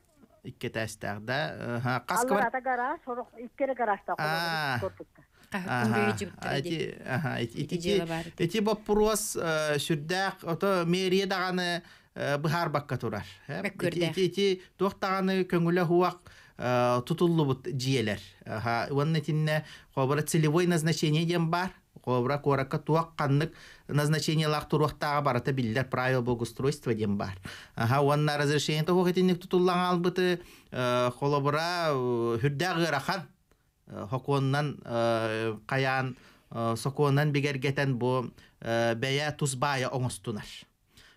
иккетээстерде каскабар ата гараж сорук иккере гаражда ити боппуруос сүрдээх ото мэрия даганы быхар бакка турар ити туохтаганы көңүлө хуак тутуллубут жиелер уонна тинне хобара целевой назначение дем бар кобра корака туак каннык назначение лах туруахтага барата билдер правил благоустройства дем бар. Ага, уанна разрешение того хетинник тутуллан албыты э, холобра э, хүрдәгы рахан э, хоконнан каян соконнан бигергетен бу бәя тузбая оңостунар.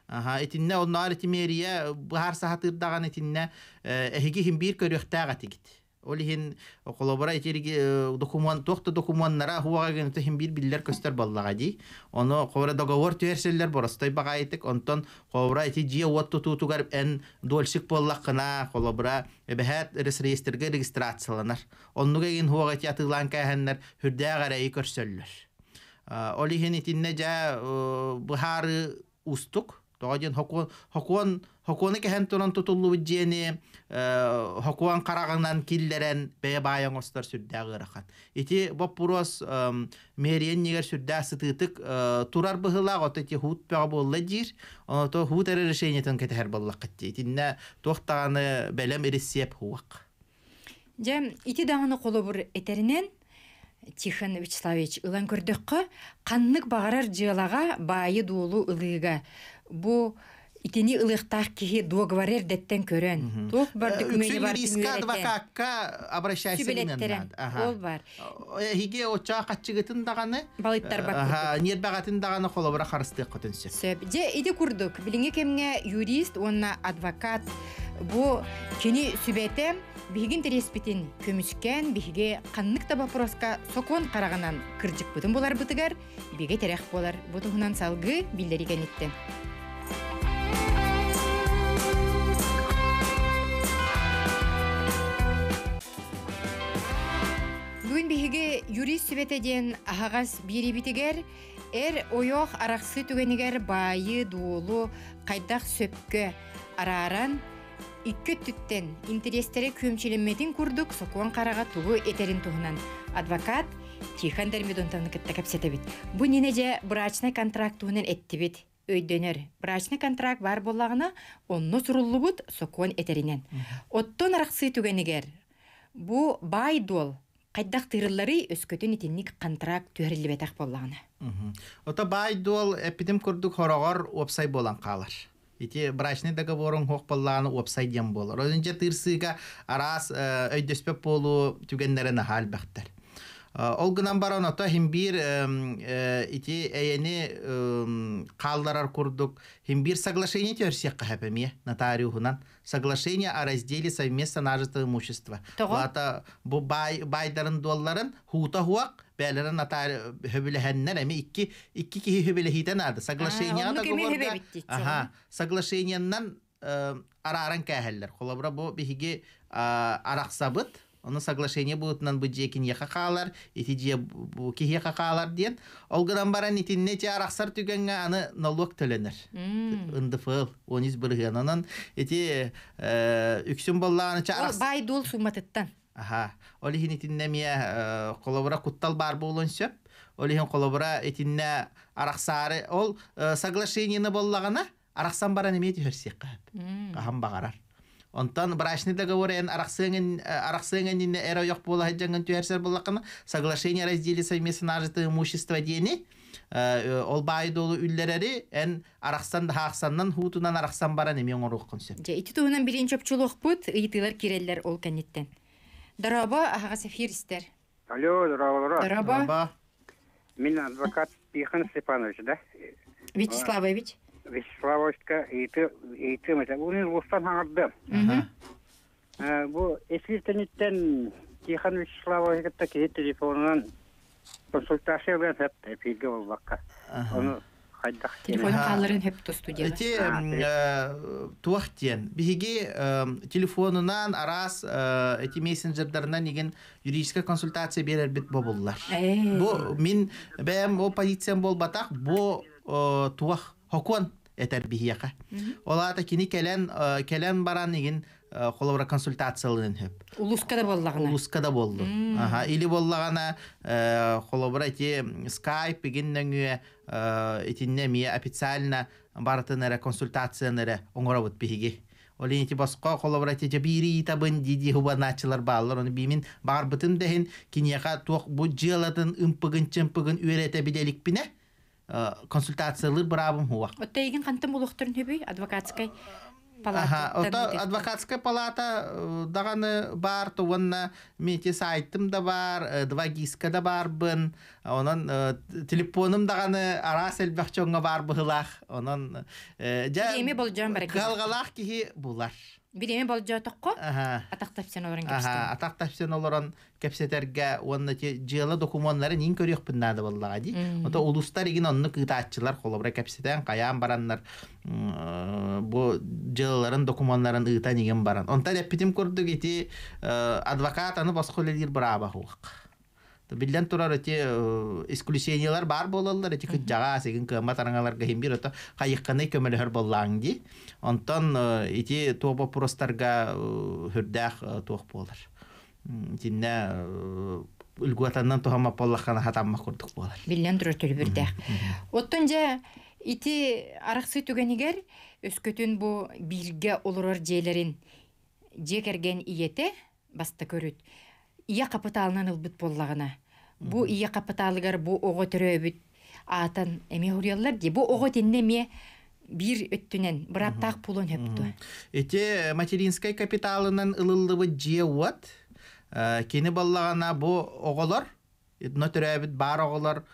Ага, итинне оннар итимерия бахар сахатырдаган итинне эхиги химбир көрөхтәгә тигит. Олиһин колобора итирги э, документ тохта документтара хуага тахим бир биллер көстер баллага ди. Оно ховра договор төерселлер боростой багайтык. Онтон ховра ити жия отту тутугар эн дольшик боллак кына колобора эбехат регистрге регистрацияланар. Оннуга ген хуага ити атылан кәһәннәр хүрдә гарай көрсөллөр. Э, Олихин итинне жа э, бухары устук тоғоден хокуон хокуон хокуону кеһен туран тутуллубут диэни э, хокуон караганан киллерен бэйэ баайоңостор сүрдээх ыарахат ити боппуруос мээриен нигер сүрдээх сытыытык э, турар быһыылаах от ити хуут бөҕө буолла диир оното хуут эрэ решениетен кетэһэр баллаккатти итиннэ туохтааны бэлэм ириссиэп хуак дем ити дааны колобур этеринен Тихон Вячеславович ылан көрдөккө каннык багарар жыалага баайы дуулу ылыыга бу итини ылыктах кихи договорер деттен көрөн. Тух бар э, документи бар. Юриска адвокатка обращайся именно. Ол бар. Э, хиге оча катчыгытын даганы. Балыттар э, бак. Аха, нер багатын даганы холобра харыстык көтүнсө. Сөп. Же иди курдук. Билинге кемге юрист, онна адвокат. Бу кини сүбете бигин тереспитин көмүчкән биге каннык та вопроска сокон караганан кыржык бүтүн болар бытыгар биге терек болар бутунан салгы билдеригенитте. Бүгін юрис юрий светеден бері бирибитигер эр ойох арақсы түгенігер байы дуылу қайдақ сөпкі араран үкі түттен интерестері көмчилеммедин курдук сокуан қараға тугу етерін туғынан адвокат тихан көпсеті біт. Бұ бу ненеже брачный контракт туһунан эттибит Өйденер, брачный контракт бар боллагына сұрылы суруллубут сокуан етерінен. оттон арақсы түгенігер, бу бай дол Қайдақ тырыллары өскөтін итинник контракт түһәрелбетәк боллағына. Ота бай ол эпидем күрдік хорағар опсай болан қалар. Ити брачный договорын хоқ боллағына опсай дем болар. Өзінче тырсыға арас э, өйдөспеп болу түгеннерін хал бәқтер. Э, ол гынан баран ота химбир э, ити әйәне қалдарар курдук. Химбир соглашение терсек қахапеме нотариухунан. Соглашение о разделе совместно нажитого имущества. Лата бу бай байдарын долларын хута хуак бәләрі натар хөбіләһәннәр әме икки икки киһи хөбіләһитән ады. Соглашение ада гугорда. Аха, соглашениеннан араран кәһәлләр. Холабра бу биһиге э, арақсабыт оны соглашение будут нан быджи кин яхакалар, эти же ки яхакалар ден. Олгадан баран эти не те арахсар түгенге аны налог төленер. фыл он из бірген. Анан эти э, үксін болланы ча ол Бай дол суматыттан. Аха. Олихин не мия колобра э, куттал бар болон сөп. Олихин колобра не арахсары. Ол э, соглашениені боллағана арахсан баран емеді хөрсек қағып. Қағам бағарар. Онтан брачный договор арахсенген арахсенген э, не эра ёк бола хаджанган тюерсер боллакына соглашение раздели разделе совместно нажитое имущество дени ол байдолу үллерери эн арахсан хахсаннан хутунан арахсан баран эми оңорук консе. Же ити туунан бирин чопчулук бут ыйтылар киреллер ол кенеттен. Дараба ахага сефир истер. Алло, дараба. Дараба. Мен адвокат Пихан Степанович, да? Вячеславович. Вячеславовска, и ты, и ты, мы Унин Лустан Хангардым. Бу, эфир тенеттен Тихан Вячеславовската кей телефонынан консультация бен хэп эфирге болбаққа. Оны хайдақ. Телефон қалырын хэп тұсту дем. Те, туақ тен. Бігеге телефонынан арас эти мессенджердарынан еген юридическа консультация берер бит бобуллар. Бу, мен бәм о позициям болбатақ, бу туах хокон этер бихияка. Олата кини келен э, келен баран игин э, холовра консультацияларын хөп. Улускада боллагана. Улускада болду. Аха, или боллагана э, холовра ти Skype игин нөңгө итинне мия официально баратынара консультациянара оңоробут бихиги. Олин ити басқа қолабыра тече бири табын диди хуба начылар баалар оны бимин бар бытын дехин кинияка туақ бу жылатын ымпыгын чымпыгын үйрете биделик бине. Э, консультациялар бұрабым хуақ. Отта егін қантым ұлықтырын хөбей адвокатской палата. Ота адвокатская палата э, дағаны бар, туғанна мете сайттым да бар, э, два гиска да бар бын, онан телефоным дағаны арас әлбәқчоңға бар бұғылақ, онан... Еме болжан бар. Қалғалақ кеге бұлар. Биреме бол жотоққо атақ тапсен олорын кепсетер. Атақ тапсен олорын кепсетерге онна те жылы документларын ин көрөк пиндады боллага ди. Ота улустар игин онны кытаатчылар холобра кепсетен каян бараннар бу жылларын документларын ыта деген баран. Онта репетим көрдүк ити э, адвокат аны баскылыр бара бахук билден турар эти исключениялар бар болалар, эти жага сегин кыма тараңалар гахим бир ото кайыкканы көмөлөр боллаң ди. Онтон эти тоба простарга хүрдах тоох болар. Тинне үлгүатандан тохама поллахана хатамма курдук болар. билден турар төлбүрдах. Оттон же ити араксы түгөнигер өскөтүн бу билге олорор жээлерин жекерген иете баста көрүт. Ия капыталынан ылбыт боллагына бу ие капаталыгар бу ого төрөбүт атан де бұл ди бу ого тенне ме бир өттүнен бұраттақ пулын өптү эте э, материнскай капиталынан ылылыбы же уат э, кени баллагана бу оголор өбіт бар оголор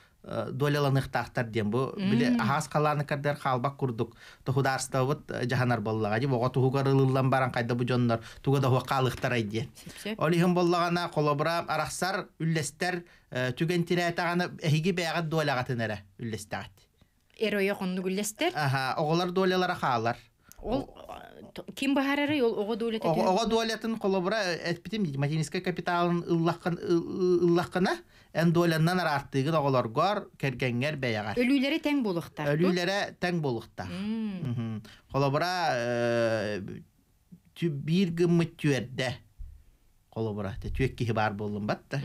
доляланых тахтар дем бу биле ахас каланы кардер халбак курдук тухударста вот э, жаһанар боллага ди бого ылыллан баран кайда бу жоннор тугада ай айди олихин боллагана колобра арахсар үллестер э, түген тирэтагана эхиги бэягат эрэ үллестагат эройо коннугуллестер аха оголар долялара хаалар ол Ким бахарары ул ого дәүләт ди. Ого дәүләтен колыбра әйтпәтем ди, мәтенеска капиталын ыллаккан ыллаккана, ан дәүләтнән арты ди, агалар гар, кергәнгәр бәягәр. Өлүләре тәң булыкта. Өлүләре тәң булыкта. Колыбра ту бир гымәтүәдә. Колыбра тә төкке бар булдым батта.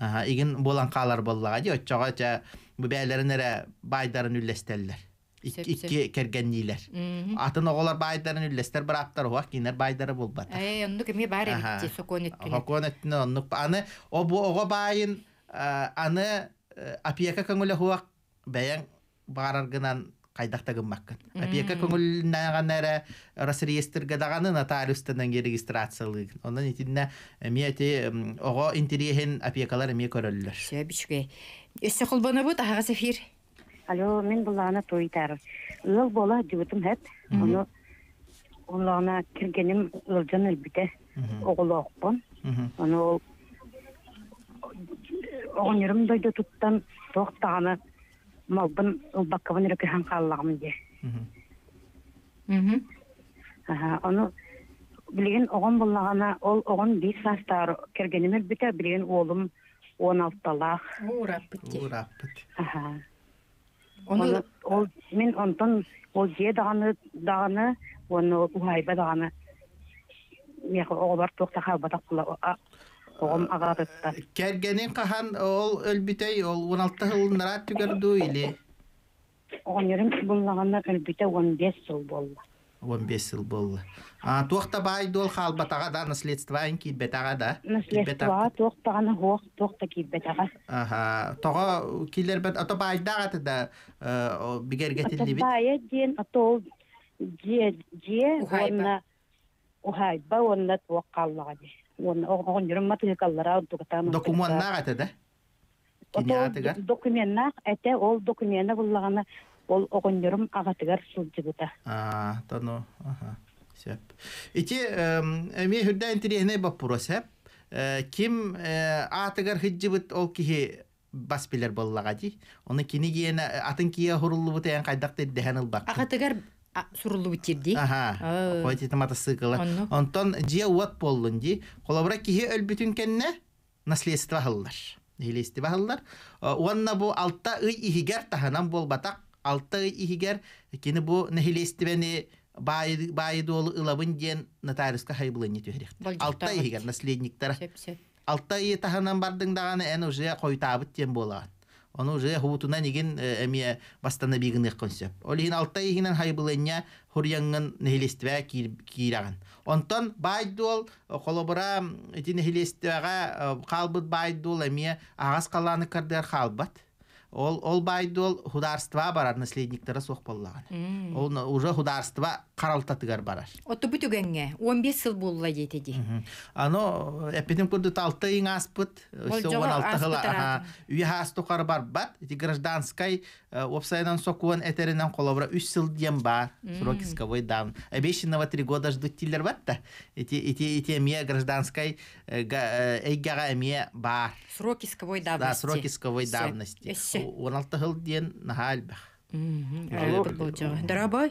Аһа, иген булган калар буллага ди, очча гача бу бәйләрен әрә байдарын үлләстәлләр. икки кергеннилер. Атын оголар байдарын үллестер бараптар, уак кинер байдары болбата. Әй, онну кеме бар эбитти, сокон эттине. Сокон эттине, онну аны обу көңілі байын, аны апиека көңүлө хуак бәян бараргынан кайдакта гыммаккан. Апиека көңүлнәгәннәре Росреестрге даганы нотариустан регистрациялык. Ондан итинне мияти ого интересен апиекалар ми көрөллөр. Сөбичке. Эссе кулбана бу тагы сефир алло мен булана туйтар ыл бола оны хэп ону кіргенім киргеним ылжан оғыл оголоокпун оны ол ерім дойды туттан тоқтағаны малбын ылбаккабын хан кааллагым де ону білген оған боллагана ол оған бес жастар кіргенім элбите білген олым он алталаах ураппыт ураппыт ол мен онтон ол же даганы даганы оны уайба дағаны меха оғлар тоқта халбатақ була оғым агатытта кергени қахан ол өлбитей ол он алты жылнара түгерду или оған ерим буллаганна өлбите он бес жыл болды 15 жыл болды. а тоқта дол э, ол хаалбатага да наследствоен аға да наследство туохтагана хуох туохта киитбетага аха того килербет ото баайдагаты да бигергетиллибит баая диен ото дие дие уайна ухайба онна туохкаллага ди он огон жүрүм матылкаллара документ да әте ол документна болғаны ол оғоннорум аҕатыгар А тону сөп ити эми хүрдээн тириэне э, ким э, аатыгар ол киһи бас билер дей ди оны кини киэне атын кия хуруллубут ээн кайдак теддехэн ди. Аха, тамата Онтон жия уат болдун ди. кихи наследство алты ихигер кини бу бай байды ол ылабын диен нотариуска хайбылыни түһерехтер алта ихигер наследниктер алтай ие бардың даганы эн уже койтабыт диен болған оны уже хутуна нигин эми бастана бигиных консеп олин алтай ихинен хайбылынья хурьянгын нехилестибе кираган онтон байдуол колобура э, ити қалбыт э, халбыт байдуол эми агас каланы кардер халбат ол ол ол хударства барар соқ соқпаллаған ол уже хударства каралтатыгар барар. Отубу түгенге 15 жыл болла Ано эпидем курдут аспыт, Аха, бар бат, гражданской э, опсайдан сокуан этеринен колабра 3 жыл дем бар. Срокисковой дав Обещанного 3 года ждут тиллер бат та. Эти эти эти гражданской эйгага бар. давности. Да,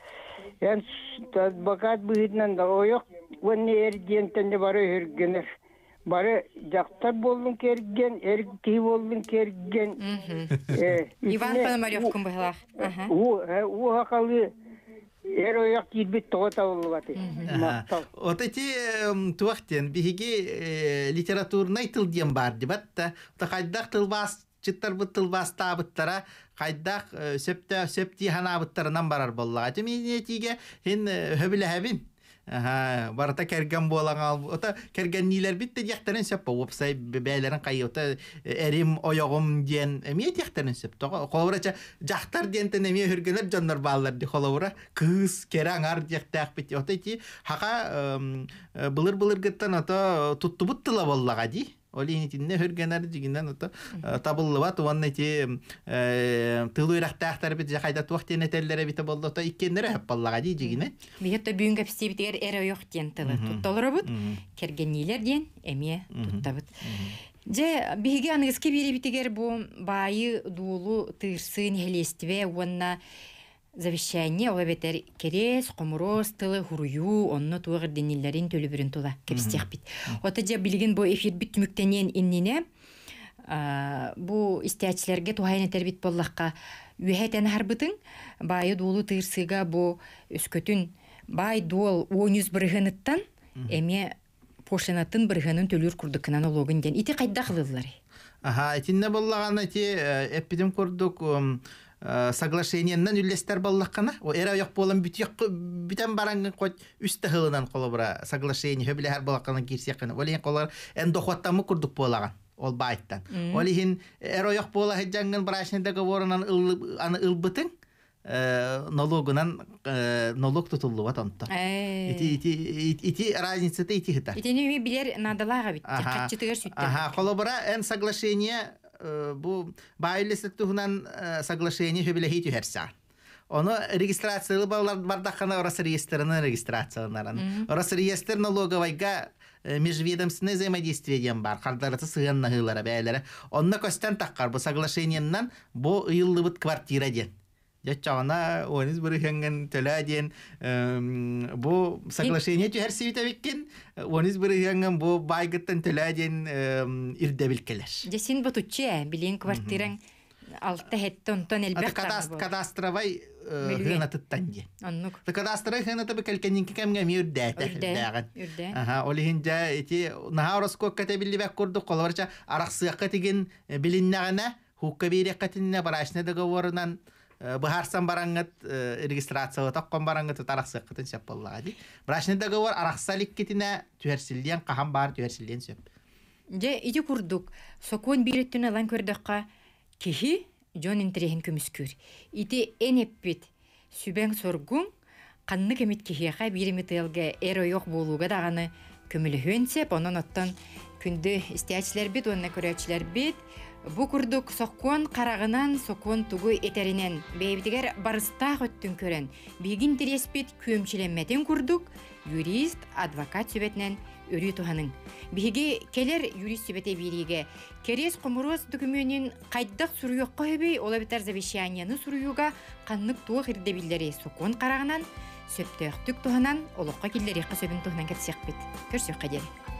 Эр бакат быһытнан да ойоқ ванны эр диентенде бары хүргенер. Бары жақтар болдың керген, эр болдың керген. Иван Пономарев кім бұхылақ. У хақалы эр ойоқ кирбит тоғата болу баты. Вот эти туақтен бігіге э, литературный тыл бар дебатта. Тақайдақ тыл бас, чыттар бұт тыл хайдах э, септи сөпти ханаабыттарынан барар боллага тимине тиге сен хөбилэһэбин Ага, барата керген ал Ота нилер битте сеп сөп опсай бәйлерін қай ота э, ояғым ден э, дигән эме сеп тоға Қолырача жақтар ден тә неме хүргәнләр җаннар балалар ди қолыра. Кыз ар яхтак бит. Ота ки хақа бұлыр бұлыр гыттан ота бұттыла боллаға ди. Олинитинне хүргенер дигинден ото э, табыллыба туан те э, тылу ирактаахтар бит жахайда туах тен этеллере бит болду болды. иккендер хеп баллага ди дигине. бүгүн эре тен тылы бут. туттабыт. Же биге аныгыз бири битигер бу байы дуулу тыырсын хелестиве Завещание бетер керес, қомурос тылы, хурую, онно туығыр денелерін төлібірін тула, кепстек бит. ото жа білген эфир бит түміктенен иннине, бу истиячілерге тухайын етер бит боллакка үйәтен харбытың, байы дуылы тыырсыга бу үскөтүн бай дуол 10 бірігініттан, эме пошлинатын быргынын төлір курдукына олығын ден. Ите қайда қылылар? Аха, әтінне боллаған әте, э, әппедім Э, соглашениеннен үллестер боллаққана о эра ояқ болан бүтек бүтен баран кот үстә хылынан қолыбыра соглашение хөбіләһәр боллаққана кирсеққана ол ең қолар эн дохоттамы курдук болаған ол байттан ол ихин эра ояқ бола хеджангын брашнеде говорынан аны ылбытың э, налогынан э, налог тутуллу вот онто. Ити ити ити разница ты ити хита. Ити не билер надалага бит. Качты гөр сүтте. Ага, холобра эн соглашение бу байлесетті хунан соглашение хөбілехи түхәрсә. Оны регистрациялы балалар бардаққана орыс реестрінің регистрацияларын. Орыс реестр налоговайға межведомственное взаимодействие бар. Қардарыты сыған нағылары бәйлере Онына көстен таққар. Бұл соглашениеннан бұл квартира Ячана Уэнис Бүрэхэнгэн тэлэ бу соглашэнэ чу хэр сивитэ бэккэн Уэнис бу байгэттэн тэлэ дэн ирдэ бэлкэлэш. Дэ син бэ тучэ билэн квартирэн алтэ хэттэ онтон элбэх тарабу. Атэ кадастравай хэна тэттэн дэ. Аннук. Тэ кадастравай хэна тэбэ кэлкэнэнкэ кэмгэм юрдэ тэ. Юрдэ. Ага, олэ хэнжа эти наха ороскок кэтэ билэ бэк курду колаварча арахсыяк кэтэгэн э, билэннэгэнэ. Хукка бирэк барашны барашнэ договорынан. быһарсан бараңгат э, регистрация таққан бараңгат тарақсықытын сөп боллаға ди брачный договор арақса ликкитине түһәрсиллиен қаһан бар түһәрсиллиен сөп же ити курдук сокуон бииреттүнө лан көрдөкка кихи жон интерехин көмүскүр ити эн эппит сүбең соргуң канны кемит кихиэха бирими тыылга болуға дағаны буолууга даганы көмүлөһүөн сеп онон оттон күндү истиячилер бит онна бит Бу курдук соккон карагынан соккон тугу этеринен бейбитигер барыста өттүн көрін, Бигин тереспит көмчүленмеден курдук юрист, адвокат сөбетінен өрі тұғаның. Биги келер юрист сүбете бириге керес кумурос дүкүмөнүн кайдак суруюкка хөбөй ола бетер завещанияны суруюга каннык туох қарағынан соккон карагынан сөптөктүк туханан олокко киллери кысөбүн туханан Көрсөк